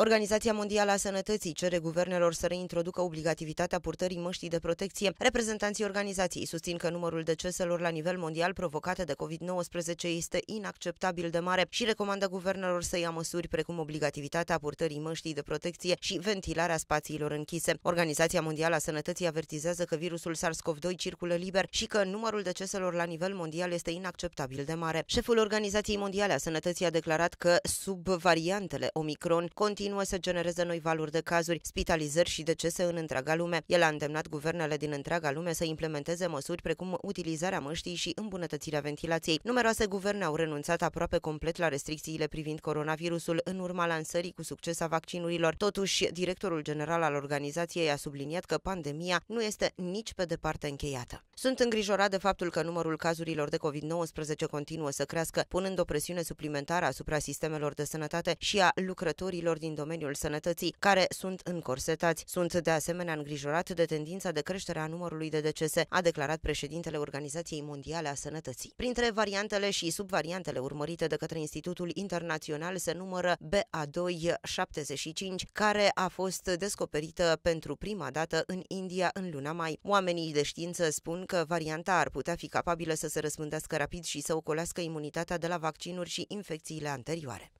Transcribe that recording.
Organizația Mondială a Sănătății cere guvernelor să reintroducă obligativitatea purtării măștii de protecție. Reprezentanții organizației susțin că numărul deceselor la nivel mondial provocate de COVID-19 este inacceptabil de mare și recomandă guvernelor să ia măsuri precum obligativitatea purtării măștii de protecție și ventilarea spațiilor închise. Organizația Mondială a Sănătății avertizează că virusul SARS-CoV-2 circulă liber și că numărul deceselor la nivel mondial este inacceptabil de mare. Șeful Organizației Mondiale a Sănătății a declarat că sub variantele Omicron continuă continuă să genereze noi valuri de cazuri, spitalizări și decese în întreaga lume. El a îndemnat guvernele din întreaga lume să implementeze măsuri precum utilizarea măștii și îmbunătățirea ventilației. Numeroase guverne au renunțat aproape complet la restricțiile privind coronavirusul în urma lansării cu succes a vaccinurilor. Totuși, directorul general al organizației a subliniat că pandemia nu este nici pe departe încheiată. Sunt îngrijorat de faptul că numărul cazurilor de COVID-19 continuă să crească, punând o presiune suplimentară asupra sistemelor de sănătate și a lucrătorilor din domeniul sănătății, care sunt încorsetați. Sunt de asemenea îngrijorat de tendința de creștere a numărului de decese, a declarat președintele Organizației Mondiale a Sănătății. Printre variantele și subvariantele urmărite de către Institutul Internațional se numără BA275, care a fost descoperită pentru prima dată în India în luna mai. Oamenii de știință spun că varianta ar putea fi capabilă să se răspândească rapid și să ocolească imunitatea de la vaccinuri și infecțiile anterioare.